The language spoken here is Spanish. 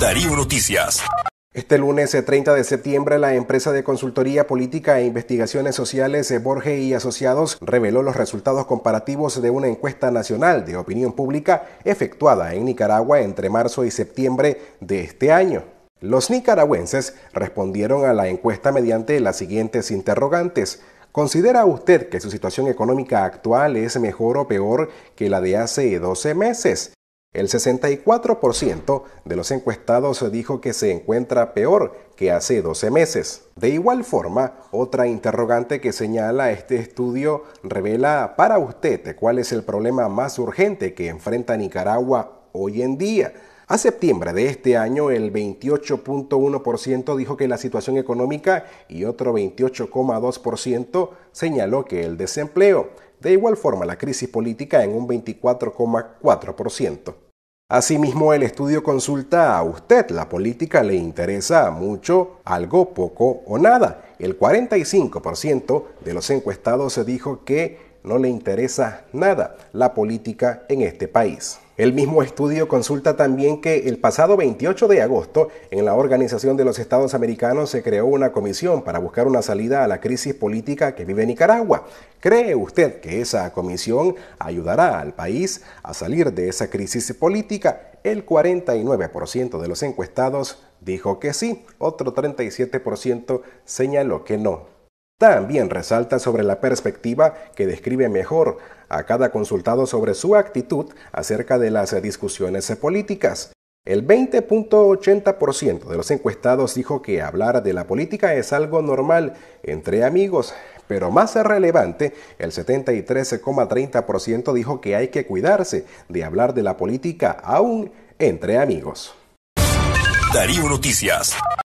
Darío Noticias. Este lunes 30 eh, de septiembre, la empresa de consultoría política e investigaciones sociales eh, Borge y Asociados reveló los resultados comparativos de una encuesta nacional de opinión pública efectuada en Nicaragua entre marzo y septiembre de este año. Los nicaragüenses respondieron a la encuesta mediante las siguientes interrogantes. ¿Considera usted que su situación económica actual es mejor o peor que la de hace 12 meses? El 64% de los encuestados dijo que se encuentra peor que hace 12 meses. De igual forma, otra interrogante que señala este estudio revela para usted cuál es el problema más urgente que enfrenta Nicaragua hoy en día. A septiembre de este año, el 28.1% dijo que la situación económica y otro 28.2% señaló que el desempleo. De igual forma, la crisis política en un 24,4%. Asimismo, el estudio consulta a usted. La política le interesa mucho, algo, poco o nada. El 45% de los encuestados se dijo que no le interesa nada la política en este país. El mismo estudio consulta también que el pasado 28 de agosto en la Organización de los Estados Americanos se creó una comisión para buscar una salida a la crisis política que vive Nicaragua. ¿Cree usted que esa comisión ayudará al país a salir de esa crisis política? El 49% de los encuestados dijo que sí, otro 37% señaló que no. También resalta sobre la perspectiva que describe mejor a cada consultado sobre su actitud acerca de las discusiones políticas. El 20.80% de los encuestados dijo que hablar de la política es algo normal entre amigos, pero más relevante, el 73.30% dijo que hay que cuidarse de hablar de la política aún entre amigos. Darío Noticias.